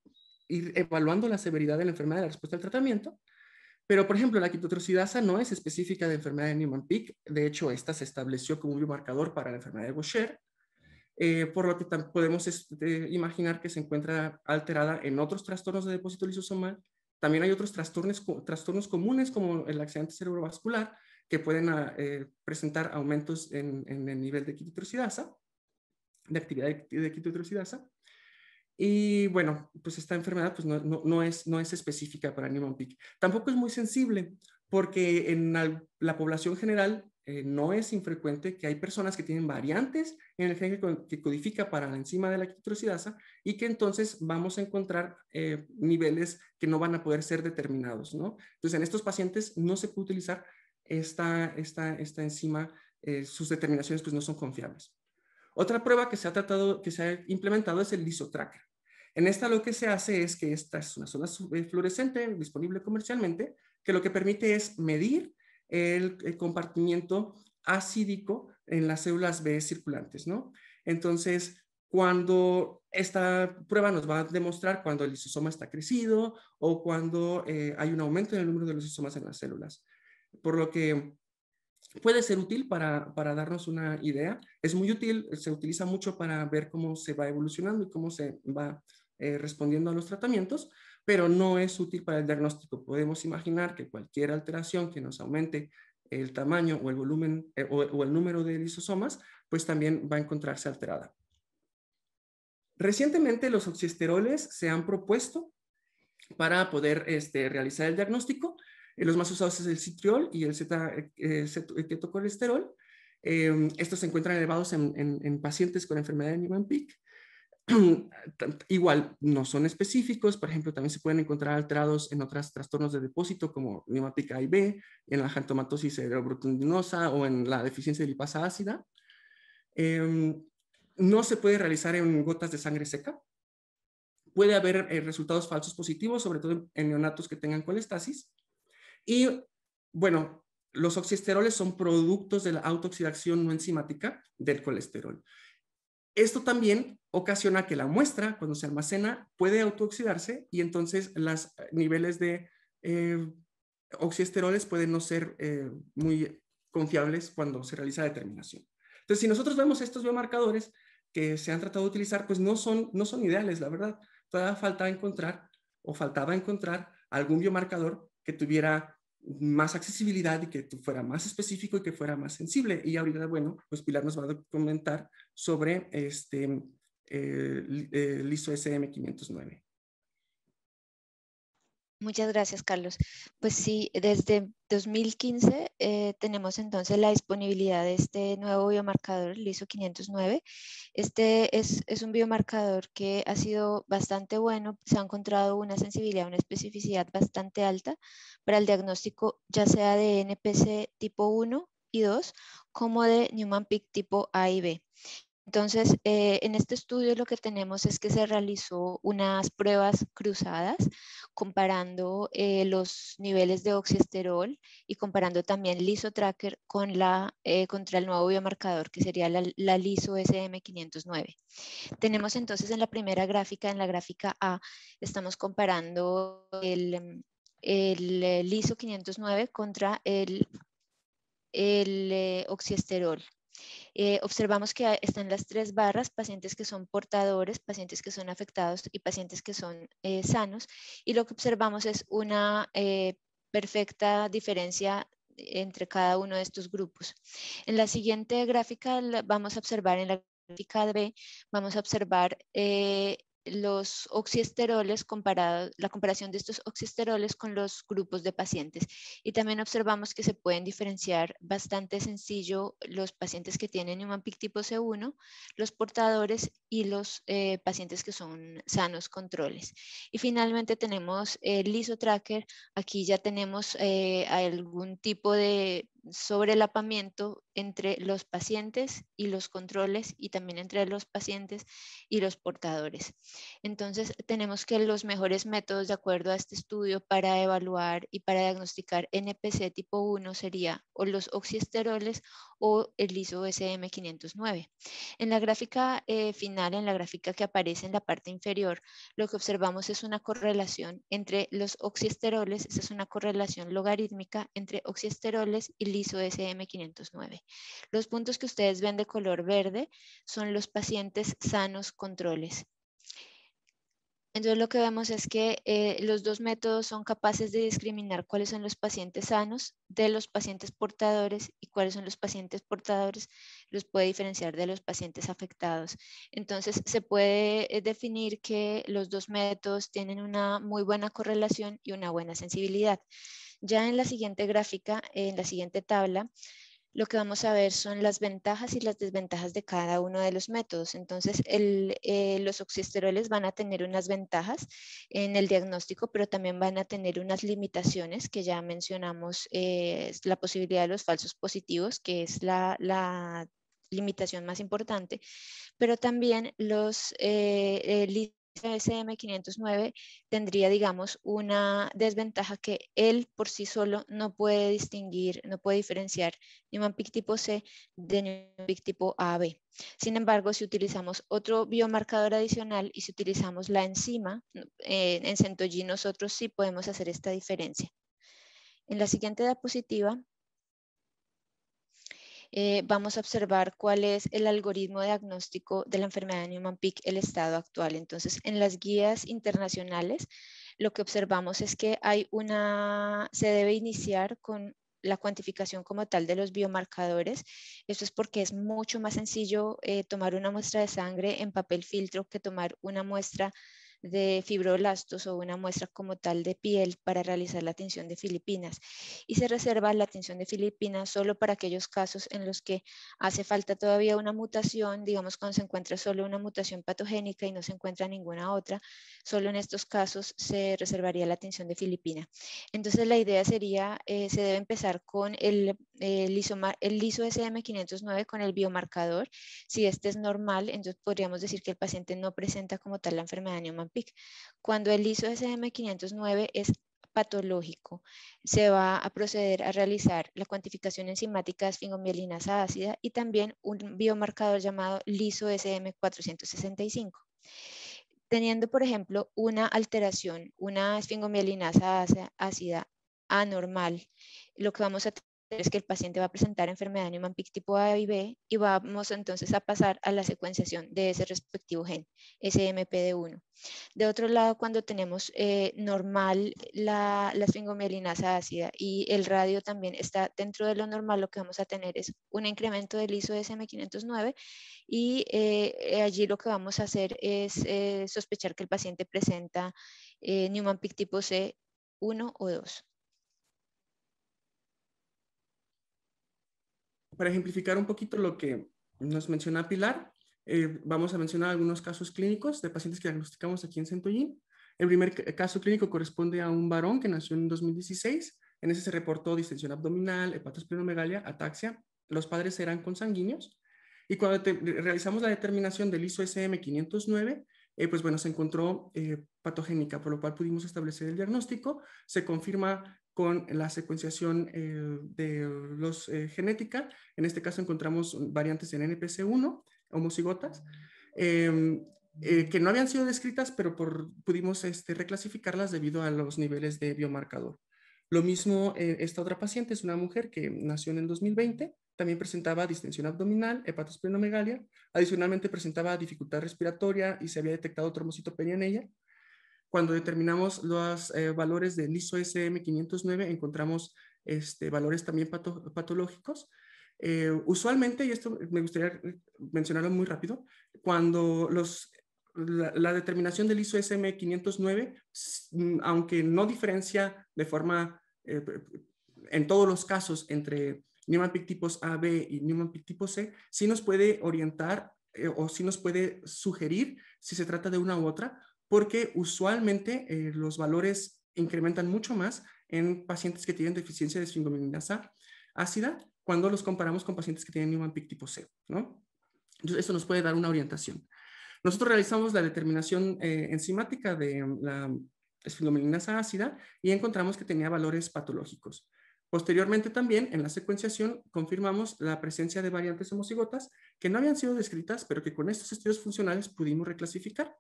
ir evaluando la severidad de la enfermedad, la respuesta al tratamiento. Pero, por ejemplo, la quitotrocidasa no es específica de enfermedad de Newman-Pick. De hecho, esta se estableció como un biomarcador para la enfermedad de Gaucher. Eh, por lo que podemos este, imaginar que se encuentra alterada en otros trastornos de depósito lisosomal. También hay otros trastornos, trastornos comunes como el accidente cerebrovascular que pueden ah, eh, presentar aumentos en, el nivel de quitotrocidasa, de actividad de quitotrocidasa. Y bueno, pues esta enfermedad pues no, no, es, no es específica para Newman Peak. Tampoco es muy sensible porque en la población general eh, no es infrecuente que hay personas que tienen variantes en el gen que codifica para la enzima de la quitrocidasa y que entonces vamos a encontrar eh, niveles que no van a poder ser determinados, Entonces, en estos pacientes no se puede utilizar esta, esta, enzima, eh, sus determinaciones pues no son confiables. Otra prueba que se ha tratado, que se ha implementado es el lisotraca. En esta lo que se hace es que esta es una zona fluorescente disponible comercialmente, que lo que permite es medir el, compartimiento acídico en las células B circulantes, ¿no? Entonces, cuando esta prueba nos va a demostrar cuando el lisosoma está crecido o cuando eh, hay un aumento en el número de lisosomas en las células. Por lo que puede ser útil para, para, darnos una idea. Es muy útil, se utiliza mucho para ver cómo se va evolucionando y cómo se va eh, respondiendo a los tratamientos, pero no es útil para el diagnóstico. Podemos imaginar que cualquier alteración que nos aumente el tamaño o el volumen eh, o, el número de lisosomas, pues también va a encontrarse alterada. Recientemente los oxiesteroles se han propuesto para poder este, realizar el diagnóstico. Eh, los más usados es el citriol y el cetocolesterol. Eh, em, estos se encuentran elevados en, pacientes con enfermedad de Niemann-Pick (clears throat) igual no son específicos, por ejemplo, también se pueden encontrar alterados en otros trastornos de depósito como neumática y B, en la jantomatosis cerebrotendinosa o en la deficiencia de lipasa ácida. Em, no se puede realizar en gotas de sangre seca. Puede haber eh, resultados falsos positivos, sobre todo en neonatos que tengan colestasis. Y bueno, los oxisteroles son productos de la autooxidación no enzimática del colesterol. Esto también ocasiona que la muestra, cuando se almacena, puede autooxidarse y entonces los eh, niveles de eh, oxiesteroles pueden no ser eh, muy confiables cuando se realiza la determinación. Entonces, si nosotros vemos estos biomarcadores que se han tratado de utilizar, pues no son, no son ideales, la verdad. Todavía falta encontrar o faltaba encontrar algún biomarcador que tuviera más accesibilidad y que fuera más específico y que fuera más sensible. Y ahorita, bueno, pues Pilar nos va a comentar sobre este eh, LISO eh, SM509. Muchas gracias, Carlos. Pues sí, desde 2015 eh, tenemos entonces la disponibilidad de este nuevo biomarcador, el ISO 509. Este es, es, un biomarcador que ha sido bastante bueno, se ha encontrado una sensibilidad, una especificidad bastante alta para el diagnóstico ya sea de NPC tipo 1 y 2 como de Newman Pick tipo A y B. Entonces, eh, en este estudio lo que tenemos es que se realizó unas pruebas cruzadas comparando eh, los niveles de oxiesterol y comparando también LisoTracker con la, eh, contra el nuevo biomarcador que sería la, Liso SM509. Tenemos entonces en la primera gráfica, en la gráfica A, estamos comparando el, Liso 509 contra el, el oxiesterol eh, observamos que están las tres barras, pacientes que son portadores, pacientes que son afectados y pacientes que son eh, sanos. Y lo que observamos es una eh, perfecta diferencia entre cada uno de estos grupos. En la siguiente gráfica vamos a observar, en la gráfica B, vamos a observar los oxiesteroles comparados la comparación de estos oxiesteroles con los grupos de pacientes. Y también observamos que se pueden diferenciar bastante sencillo los pacientes que tienen imampic tipo C1, los portadores y los eh, pacientes que son sanos controles. Y finalmente tenemos el ISO tracker. Aquí ya tenemos eh, algún tipo de sobrelapamiento entre los pacientes y los controles y también entre los pacientes y los portadores. Entonces, tenemos que los mejores métodos de acuerdo a este estudio para evaluar y para diagnosticar NPC tipo 1 sería o los oxiesteroles o el ISO SM509. En la gráfica eh, final, en la gráfica que aparece en la parte inferior, lo que observamos es una correlación entre los oxiesteroles, esa es una correlación logarítmica entre oxiesteroles y SM509. Los puntos que ustedes ven de color verde son los pacientes sanos controles. Entonces lo que vemos es que eh, los dos métodos son capaces de discriminar cuáles son los pacientes sanos de los pacientes portadores y cuáles son los pacientes portadores, los puede diferenciar de los pacientes afectados. Entonces se puede eh, definir que los dos métodos tienen una muy buena correlación y una buena sensibilidad. Ya en la siguiente gráfica, en la siguiente tabla, lo que vamos a ver son las ventajas y las desventajas de cada uno de los métodos. Entonces, eh, los oxisteroles van a tener unas ventajas en el diagnóstico, pero también van a tener unas limitaciones que ya mencionamos, eh, la posibilidad de los falsos positivos, que es la, limitación más importante, pero también los eh, SM509 tendría, digamos, una desventaja que él por sí solo no puede distinguir, no puede diferenciar un pic tipo C de un pic tipo AB. Sin embargo, si utilizamos otro biomarcador adicional y si utilizamos la enzima, eh, en Centogin nosotros sí podemos hacer esta diferencia. En la siguiente diapositiva eh, vamos a observar cuál es el algoritmo diagnóstico de la enfermedad de Newman-Pick, el estado actual. Entonces, en las guías internacionales, lo que observamos es que hay una, se debe iniciar con la cuantificación como tal de los biomarcadores. Esto es porque es mucho más sencillo eh, tomar una muestra de sangre en papel filtro que tomar una muestra de fibroblastos o una muestra como tal de piel para realizar la atención de Filipinas y se reserva la atención de Filipinas solo para aquellos casos en los que hace falta todavía una mutación, digamos cuando se encuentra solo una mutación patogénica y no se encuentra ninguna otra, solo en estos casos se reservaría la atención de Filipina. Entonces la idea sería, eh, se debe empezar con el, el, el ISO SM509 con el biomarcador, si este es normal, entonces podríamos decir que el paciente no presenta como tal la enfermedad de cuando el ISO SM509 es patológico, se va a proceder a realizar la cuantificación enzimática de esfingomielinasa ácida y también un biomarcador llamado liso SM465. Teniendo, por ejemplo, una alteración, una esfingomielinasa ácida anormal, lo que vamos a es que el paciente va a presentar enfermedad de Niemann tipo A y B y vamos entonces a pasar a la secuenciación de ese respectivo gen, SMPD1. De otro lado, cuando tenemos eh, normal la, la ácida y el radio también está dentro de lo normal, lo que vamos a tener es un incremento del ISO de SM509 y eh, allí lo que vamos a hacer es eh, sospechar que el paciente presenta Newman Pick tipo C 1 o 2. para ejemplificar un poquito lo que nos menciona Pilar, eh, vamos a mencionar algunos casos clínicos de pacientes que diagnosticamos aquí en Centollín. El primer caso clínico corresponde a un varón que nació en 2016. En ese se reportó distensión abdominal, hepatosplenomegalia, ataxia. Los padres eran consanguíneos. Y cuando realizamos la determinación del ISO-SM 509, eh, pues bueno, se encontró eh, patogénica, por lo cual pudimos establecer el diagnóstico. Se confirma con la secuenciación eh, de los eh, genética. En este caso encontramos variantes en NPC1, homocigotas, em, eh, que no habían sido descritas, pero pudimos este, reclasificarlas debido a los niveles de biomarcador. Lo mismo, esta otra paciente es una mujer que nació en el 2020, también presentaba distensión abdominal, hepatosplenomegalia, adicionalmente presentaba dificultad respiratoria y se había detectado tromocitopenia en ella. Cuando determinamos los eh, valores del ISO SM509, encontramos este, valores también patológicos. Eh, usualmente, y esto me gustaría mencionarlo muy rápido, cuando los, la, determinación del ISO SM509, mm, aunque no diferencia de forma, eh, en todos los casos, entre Newman Pick tipos A, B y Newman tipo C, sí nos puede orientar o sí nos puede sugerir si se trata de una u otra, porque usualmente eh, los valores incrementan mucho más en pacientes que tienen deficiencia de esfingomielinasa ácida cuando los comparamos con pacientes que tienen Newman tipo C, ¿no? Entonces, eso nos puede dar una orientación. Nosotros realizamos la determinación eh, enzimática de mm, la esfingomielinasa ácida y encontramos que tenía valores patológicos. Posteriormente también en la secuenciación confirmamos la presencia de variantes homocigotas que no habían sido descritas, pero que con estos estudios funcionales pudimos reclasificar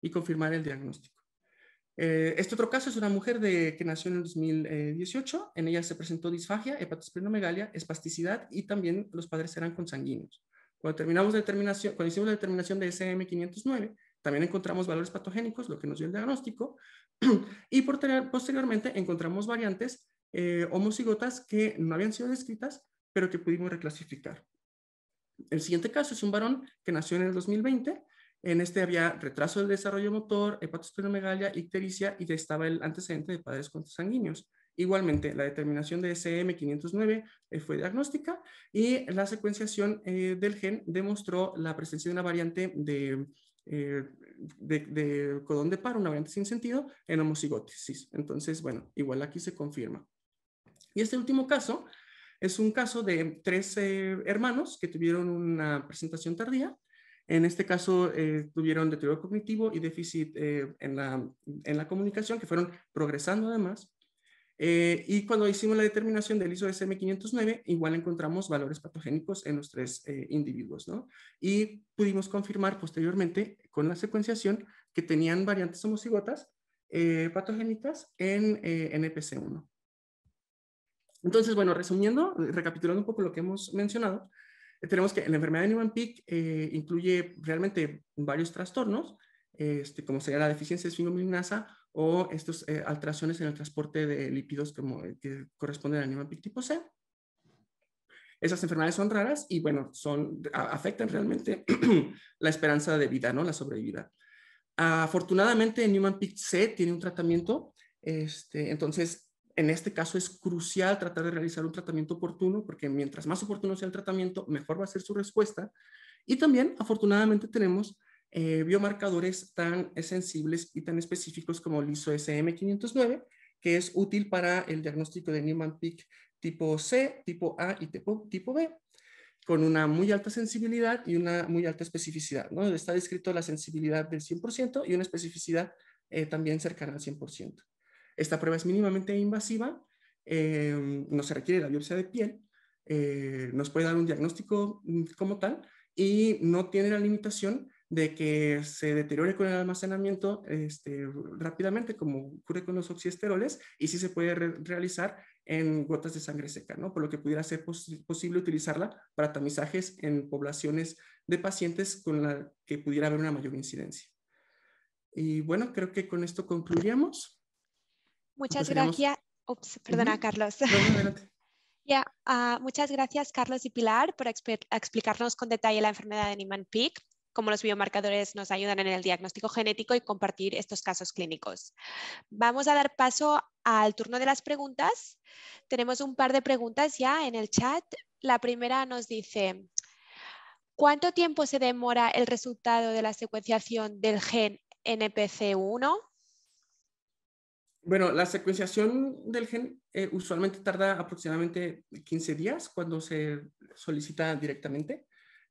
y confirmar el diagnóstico. Eh, este otro caso es una mujer de, que nació en el 2018. En ella se presentó disfagia, hepatosplenomegalia, espasticidad y también los padres eran consanguíneos. Cuando, terminamos determinación, cuando hicimos la determinación de SM509, también encontramos valores patogénicos, lo que nos dio el diagnóstico, (clears throat) y posteriormente encontramos variantes eh, homocigotas que no habían sido descritas, pero que pudimos reclasificar. El siguiente caso es un varón que nació en el 2020, en este había retraso del desarrollo motor, hepatosplenomegalia, ictericia y estaba el antecedente de padres sanguíneos. Igualmente, la determinación de SM509 eh, fue diagnóstica y la secuenciación eh, del gen demostró la presencia de una variante eh, de, de, codón de paro, una variante sin sentido, en homocigótesis. Entonces, bueno, igual aquí se confirma. Y este último caso es un caso de tres hermanos que tuvieron una presentación tardía en este caso, eh, tuvieron deterioro cognitivo y déficit eh, en, la, comunicación, que fueron progresando además. Eh, y cuando hicimos la determinación del ISO-SM 509, igual encontramos valores patogénicos en los tres individuos, ¿no? Y pudimos confirmar posteriormente con la secuenciación que tenían variantes homocigotas patogénicas en NPC1. E Entonces, bueno, resumiendo, recapitulando un poco lo que hemos mencionado, eh, tenemos que la enfermedad de Niemann Pick eh, incluye realmente varios trastornos, este, como sería la deficiencia de esfingomilinasa o estas eh, alteraciones en el transporte de lípidos como, que corresponden al Niemann Pick tipo C. Esas enfermedades son raras y, bueno, son, afectan realmente (clears throat) la esperanza de vida, ¿no? La sobrevida. Afortunadamente, Newman Pick C tiene un tratamiento, este, entonces en este caso es crucial tratar de realizar un tratamiento oportuno, porque mientras más oportuno sea el tratamiento, mejor va a ser su respuesta. Y también, afortunadamente, tenemos eh, biomarcadores tan sensibles y tan específicos como el ISO-SM509, que es útil para el diagnóstico de Niemann-Pick tipo C, tipo A y tipo, tipo B, con una muy alta sensibilidad y una muy alta especificidad. ¿no? Está descrito la sensibilidad del 100% y una especificidad eh, también cercana al 100%. Esta prueba es mínimamente invasiva, em, no se requiere la biopsia de piel, eh, nos puede dar un diagnóstico mm, como tal y no tiene la limitación de que se deteriore con el almacenamiento este, rápidamente, como ocurre con los oxiesteroles, y sí se puede realizar en gotas de sangre seca, ¿no? Por lo que pudiera ser posible utilizarla para tamizajes en poblaciones de pacientes con la que pudiera haber una mayor incidencia. Y bueno, creo que con esto concluiríamos. Muchas gracias. perdona, Carlos. (laughs) Ah, muchas gracias, Carlos y Pilar, por explicarnos con detalle la enfermedad de Niemann-Pick cómo los biomarcadores nos ayudan en el diagnóstico genético y compartir estos casos clínicos. Vamos a dar paso al turno de las preguntas. Tenemos un par de preguntas ya en el chat. La primera nos dice, ¿cuánto tiempo se demora el resultado de la secuenciación del gen NPC1? Bueno, la secuenciación del gen eh, usualmente tarda aproximadamente 15 días cuando se solicita directamente.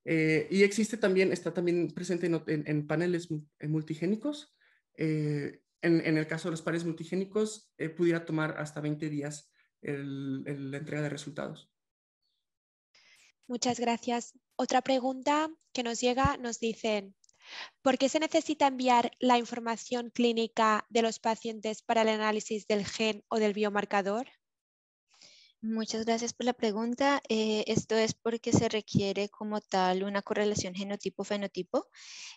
Eh, y existe también, está también presente en, en, paneles multigénicos. Eh, en, el caso de los paneles multigénicos, pudiera tomar hasta 20 días el, la entrega de resultados. Muchas gracias. Otra pregunta que nos llega, nos dicen, ¿Por qué se necesita enviar la información clínica de los pacientes para el análisis del gen o del biomarcador? Muchas gracias por la pregunta. Eh, esto es porque se requiere como tal una correlación genotipo-fenotipo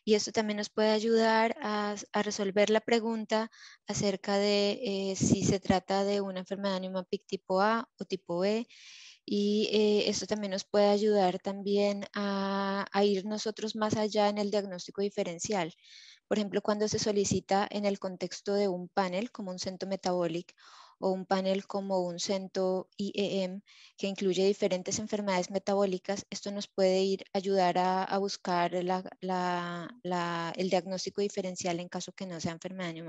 y esto también nos puede ayudar a, resolver la pregunta acerca de eh, si se trata de una enfermedad de tipo A o tipo B, y eh, esto también nos puede ayudar también a, ir nosotros más allá en el diagnóstico diferencial. Por ejemplo, cuando se solicita en el contexto de un panel como un centro metabólico o un panel como un centro IEM que incluye diferentes enfermedades metabólicas, esto nos puede ir ayudar a, buscar el diagnóstico diferencial en caso que no sea enfermedad de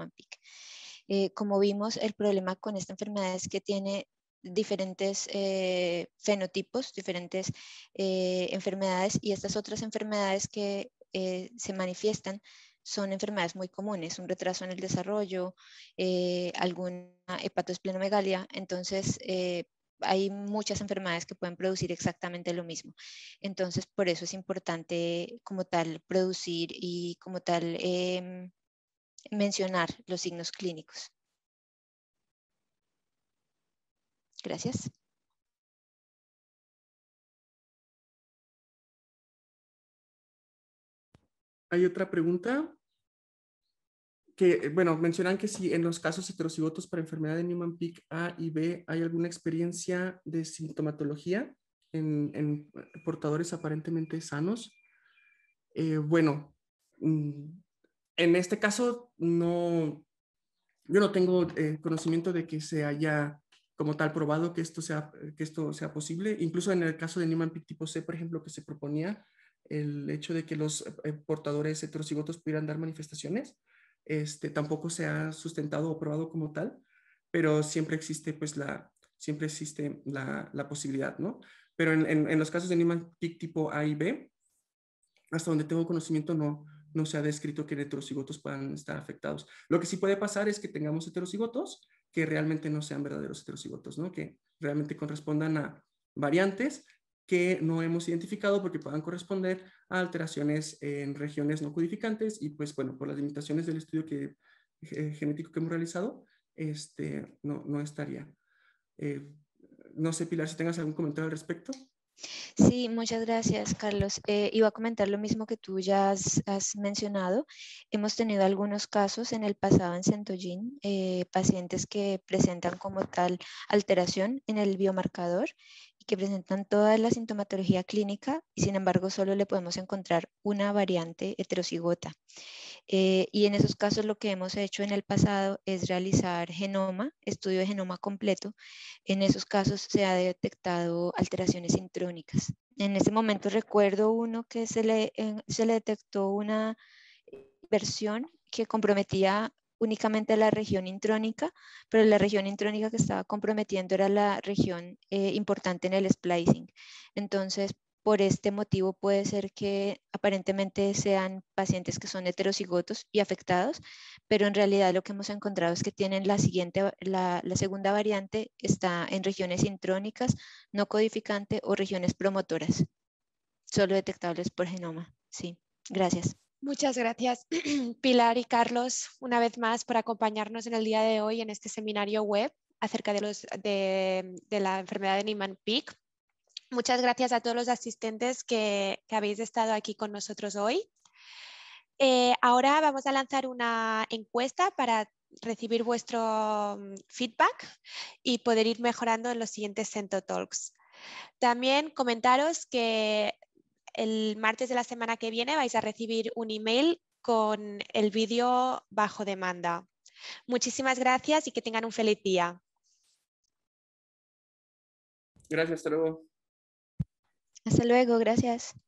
eh, como vimos, el problema con esta enfermedad es que tiene diferentes eh, fenotipos, diferentes eh, enfermedades y estas otras enfermedades que eh, se manifiestan son enfermedades muy comunes, un retraso en el desarrollo, alguna hepatosplenomegalia, entonces hay muchas enfermedades que pueden producir exactamente lo mismo. Entonces, por eso es importante como tal producir y como tal em, mencionar los signos clínicos. Gracias. Hay otra pregunta que, eh, bueno, mencionan que si en los casos heterocigotos para enfermedad de Newman-Pick A y B hay alguna experiencia de sintomatología en, portadores aparentemente sanos. Eh, bueno, mm, en este caso no, yo no tengo eh, conocimiento de que se haya como tal probado que esto sea, que esto sea posible. Incluso en el caso de Niemann tipo C, por ejemplo, que se proponía el hecho de que los eh, portadores heterocigotos pudieran dar manifestaciones, este, tampoco se ha sustentado o probado como tal, pero siempre existe pues la, siempre existe la, la posibilidad, ¿no? Pero en, en, los casos de Niemann tipo A y B, hasta donde tengo conocimiento no, no se ha descrito que heterocigotos puedan estar afectados. Lo que sí puede pasar es que tengamos heterocigotos que realmente no sean verdaderos heterocigotos, ¿no? que realmente correspondan a variantes que no hemos identificado porque puedan corresponder a alteraciones en regiones no codificantes y pues bueno, por las limitaciones del estudio que, eh, genético que hemos realizado, este, no, no estaría. Eh, no sé, Pilar, si tengas algún comentario al respecto. Sí, muchas gracias, Carlos. Eh, iba a comentar lo mismo que tú ya has, mencionado. Hemos tenido algunos casos en el pasado en Centollín, eh, pacientes que presentan como tal alteración en el biomarcador que presentan toda la sintomatología clínica y sin embargo solo le podemos encontrar una variante heterocigota. Eh, y en esos casos lo que hemos hecho en el pasado es realizar genoma, estudio de genoma completo. En esos casos se ha detectado alteraciones intrónicas. En ese momento recuerdo uno que se le, se le detectó una versión que comprometía únicamente la región intrónica, pero la región intrónica que estaba comprometiendo era la región eh, importante en el splicing. Entonces, por este motivo puede ser que aparentemente sean pacientes que son heterocigotos y afectados, pero en realidad lo que hemos encontrado es que tienen la siguiente, la, la segunda variante está en regiones intrónicas, no codificante o regiones promotoras, solo detectables por genoma. Sí, gracias. Muchas gracias, (clears throat) Pilar y Carlos, una vez más por acompañarnos en el día de hoy en este seminario web acerca de, los, de, la enfermedad de Niemann-Pick. Muchas gracias a todos los asistentes que, habéis estado aquí con nosotros hoy. Eh, ahora vamos a lanzar una encuesta para recibir vuestro mm, feedback y poder ir mejorando en los siguientes Centotalks. Talks. También comentaros que el martes de la semana que viene vais a recibir un email con el vídeo bajo demanda. Muchísimas gracias y que tengan un feliz día. Gracias, hasta luego. Hasta luego, gracias.